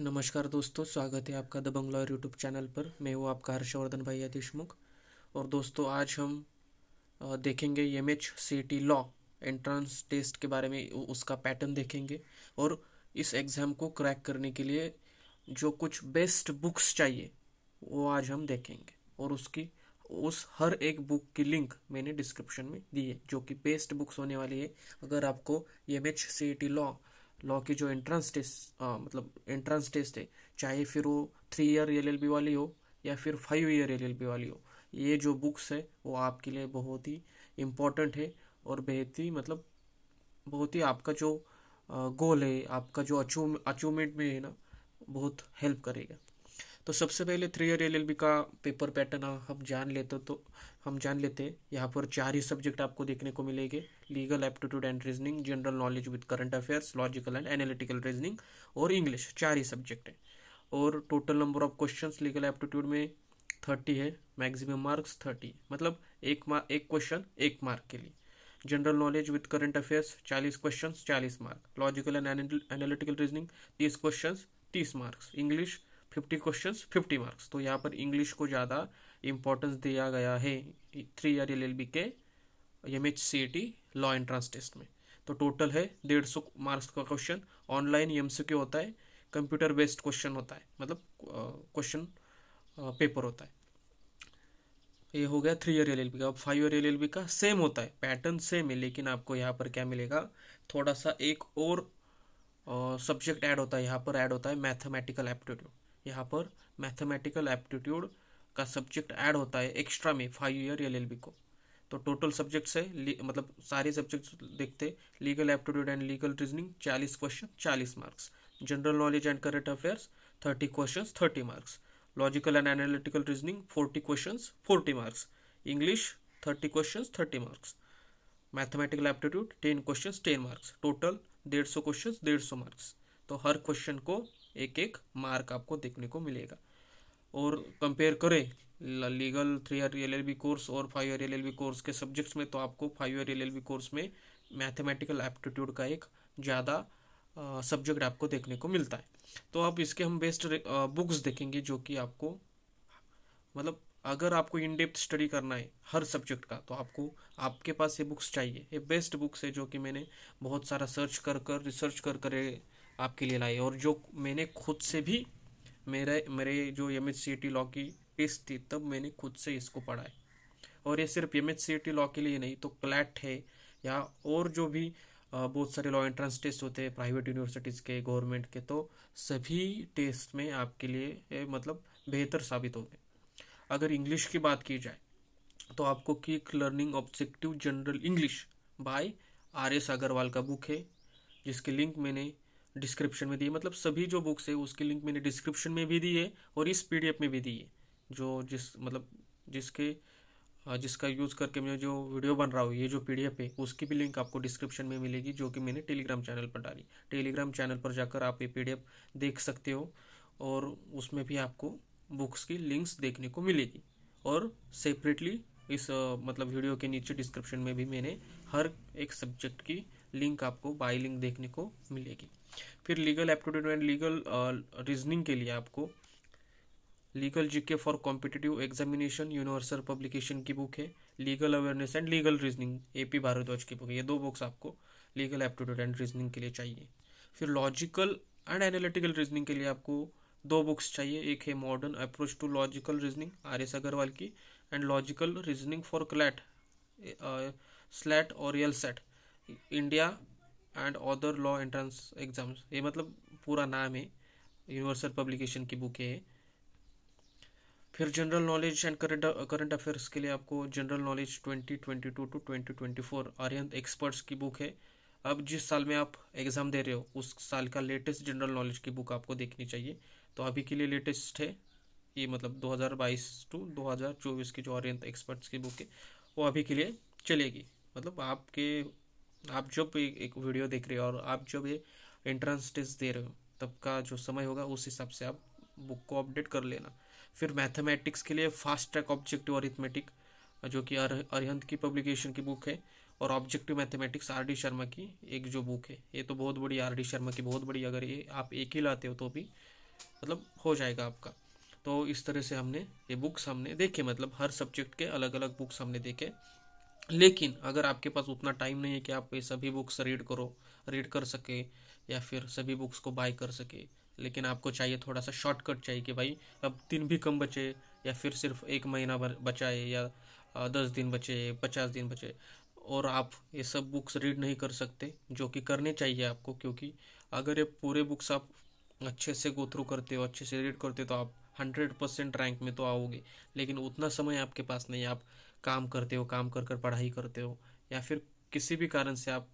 नमस्कार दोस्तों स्वागत है आपका द बंगलौर यूट्यूब चैनल पर मैं हूँ आपका हर्षवर्धन भाई देशमुख और दोस्तों आज हम देखेंगे M H C T law entrance test के बारे में उसका पैटर्न देखेंगे और इस एग्ज़ाम को क्रैक करने के लिए जो कुछ बेस्ट बुक्स चाहिए वो आज हम देखेंगे और उसकी उस हर एक बुक की लिंक मैंने डिस्क्रिप्शन में दी है जो कि बेस्ट बुक्स होने वाली है अगर आपको M H C T law law के जो एंट्रेंस टेस्ट मतलब एंट्रेंस टेस्ट है चाहे फिर वो थ्री ईयर एल वाली हो या फिर फाइव ईयर एल वाली हो ये जो बुक्स है वो आपके लिए बहुत ही इम्पोर्टेंट है और बेहद ही मतलब बहुत ही आपका जो गोल है आपका जो अचूव अचीवमेंट में है ना बहुत हेल्प करेगा तो सबसे पहले थ्री ईयर एल का पेपर पैटर्न हम जान लेते तो हम जान लेते हैं यहाँ पर चार ही सब्जेक्ट आपको देखने को मिलेंगे legal aptitude and reasoning general knowledge with current affairs logical and analytical reasoning और इंग्लिश चार ही सब्जेक्ट है और total number of question legal aptitude में थर्टी है मैक्सिमम मार्क्स थर्टी मतलब एक मार्क एक क्वेश्चन एक मार्क के लिए general knowledge with current affairs चालीस क्वेश्चन चालीस mark logical and analytical reasoning तीस क्वेश्चन तीस marks English fifty question fifty marks तो यहाँ पर इंग्लिश को ज़्यादा इंपॉर्टेंस दिया गया है three year L L B के M H C T law entrance test में तो टोटल है डेढ़ सौ मार्क्स का question online M C Q होता है कंप्यूटर बेस्ड क्वेश्चन होता है मतलब क्वेश्चन पेपर होता है ये हो गया थ्री ईयर एल का अब फाइव ईयर एल का सेम होता है पैटर्न सेम है लेकिन आपको यहाँ पर क्या मिलेगा थोड़ा सा एक और सब्जेक्ट ऐड होता है यहाँ पर ऐड होता है मैथमेटिकल एप्टीट्यूड यहाँ पर मैथमेटिकल एप्टीट्यूड का सब्जेक्ट ऐड होता है एक्स्ट्रा में five year L L B को तो टोटल सब्जेक्ट्स है मतलब सारे सब्जेक्ट्स देखते legal aptitude and legal reasoning चालीस क्वेश्चन चालीस marks general knowledge and current affairs thirty question thirty marks logical and analytical reasoning forty question forty marks English thirty question thirty marks mathematical aptitude ten question ten marks total डेढ़ सौ question डेढ़ सौ marks तो हर question को एक एक mark आपको देखने को मिलेगा और कंपेयर करें legal three year L L B course और five year L L B course के सब्जेक्ट्स में तो आपको five year L L B course में मैथमेटिकल एप्टीट्यूड का एक ज़्यादा सब्जेक्ट आपको देखने को मिलता है तो आप इसके हम बेस्ट बुक्स देखेंगे जो कि आपको मतलब अगर आपको इन डेप्थ स्टडी करना है हर सब्जेक्ट का तो आपको आपके पास ये बुक्स चाहिए ये बेस्ट बुक्स है जो कि मैंने बहुत सारा सर्च कर कर रिसर्च कर कर आपके लिए लाई और जो मैंने खुद से भी मेरे मेरे जो M H C T law की टेस्ट थी तब मैंने खुद से इसको पढ़ा है और ये सिर्फ M H C T law के लिए नहीं तो क्लैट है या और जो भी बहुत सारे लॉ एंट्रेंस टेस्ट होते हैं प्राइवेट यूनिवर्सिटीज़ के गवर्नमेंट के तो सभी टेस्ट में आपके लिए मतलब बेहतर साबित गए अगर इंग्लिश की बात की जाए तो आपको quick learning objective general English by R S Agrawal का बुक है जिसके लिंक मैंने डिस्क्रिप्शन में दिए मतलब सभी जो बुक्स है उसकी लिंक मैंने डिस्क्रिप्शन में भी दिए और इस पी में भी दिए जो जिस मतलब जिसके जिसका यूज़ करके मैं जो वीडियो बन रहा हूँ ये जो पी है उसकी भी लिंक आपको डिस्क्रिप्शन में मिलेगी जो कि मैंने टेलीग्राम चैनल पर डाली टेलीग्राम चैनल पर जाकर आप ये पी देख सकते हो और उसमें भी आपको बुक्स की लिंक्स देखने को मिलेगी और सेपरेटली इस मतलब वीडियो के नीचे डिस्क्रिप्शन में भी मैंने हर एक सब्जेक्ट की लिंक आपको बाई लिंक देखने को मिलेगी फिर legal aptitude and legal reasoning के लिए आपको legal GK for competitive examination universal publication की बुक है legal awareness and legal reasoning A P Bhardwaj की बुक है ये दो बुक्स आपको लीगल एप्टीट्यूड एंड रीजनिंग के लिए चाहिए फिर लॉजिकल एंड एनालिटिकल रीजनिंग के लिए आपको दो बुक्स चाहिए एक है modern approach to logical reasoning R S Agrawal की and logical reasoning for CLAT SLAT और real set India and other law entrance exams ये मतलब पूरा नाम है यूनिवर्सल पब्लिकेशन की बुक है फिर general knowledge and current current affairs के लिए आपको general knowledge 2022 two two twenty twenty experts की बुक है अब जिस साल में आप एग्ज़ाम दे रहे हो उस साल का लेटेस्ट जनरल नॉलेज की बुक आपको देखनी चाहिए तो अभी के लिए लेटेस्ट है ये मतलब 2022 टू 2024 की जो ऑरियंत एक्सपर्ट्स की बुक है वो अभी के लिए चलेगी मतलब आपके आप जब भी एक वीडियो देख रहे हो और आप जब ये एंट्रेंस टेस्ट दे रहे हो तब का जो समय होगा उस हिसाब से आप बुक को अपडेट कर लेना फिर मैथमेटिक्स के लिए फास्ट ट्रैक ऑब्जेक्टिव अरिथमेटिक जो कि अरिहंत की पब्लिकेशन की बुक है और objective mathematics R D Sharma की एक जो बुक है ये तो बहुत बड़ी आर डी शर्मा की बहुत बड़ी अगर ये आप एक ही लाते हो तो भी मतलब हो जाएगा आपका तो इस तरह से हमने ये बुक्स हमने देखे मतलब हर सब्जेक्ट के अलग अलग बुक्स हमने देखे लेकिन अगर आपके पास उतना टाइम नहीं है कि आप ये सभी बुक्स रीड करो रीड कर सके या फिर सभी बुक्स को बाय कर सके लेकिन आपको चाहिए थोड़ा सा शॉर्टकट चाहिए कि भाई अब दिन भी कम बचे या फिर सिर्फ एक महीना बचा है या दस दिन बचे पचास दिन बचे और आप ये सब बुक्स रीड नहीं कर सकते जो कि करने चाहिए आपको क्योंकि अगर ये पूरे बुक्स आप अच्छे से गो थ्रू करते हो अच्छे से रीड करते हो तो आप हंड्रेड परसेंट रैंक में तो आओगे लेकिन उतना समय आपके पास नहीं आप काम करते हो काम कर कर पढ़ाई करते हो या फिर किसी भी कारण से आप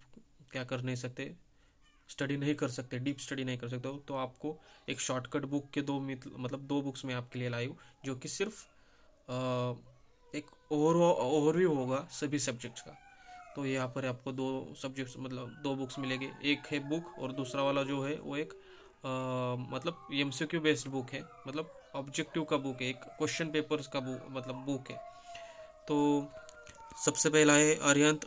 क्या कर नहीं सकते स्टडी नहीं कर सकते डीप स्टडी नहीं कर सकते हो तो आपको एक शॉर्टकट बुक के दो मतलब दो बुक्स में आपके लिए लाई हूँ जो कि सिर्फ आ, एक ओवर ओवरव्यू होगा सभी सब्जेक्ट्स का तो यहाँ पर आपको दो सब्जेक्ट्स मतलब दो बुक्स मिलेंगे एक है बुक और दूसरा वाला जो है वो एक आ, मतलब एम बेस्ड बुक है मतलब ऑब्जेक्टिव का बुक है एक क्वेश्चन पेपर का बुक मतलब बुक है तो सबसे पहला है Arihant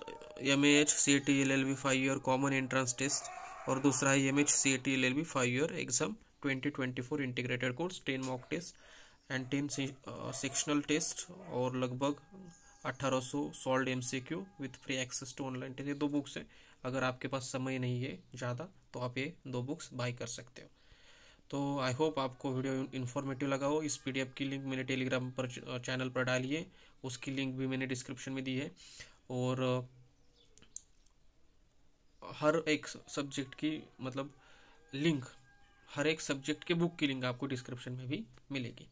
M H C T L L B five year common entrance test और दूसरा है M H C T L L B five year exam twenty twenty four integrated course ten mock test and ten sectional test और लगभग अट्ठारह सौ solved M C Q with free access to online test ये दो books हैं अगर आपके पास समय नहीं है ज़्यादा तो आप ये दो बुक्स बाई कर सकते हो तो आई होप आपको वीडियो इन्फॉर्मेटिव लगा हो इस पीडीएफ की लिंक मैंने टेलीग्राम पर चैनल पर डाली है उसकी लिंक भी मैंने डिस्क्रिप्शन में दी है और हर एक सब्जेक्ट की मतलब लिंक हर एक सब्जेक्ट के बुक की लिंक आपको डिस्क्रिप्शन में भी मिलेगी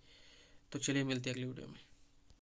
तो चलिए मिलते हैं अगली वीडियो में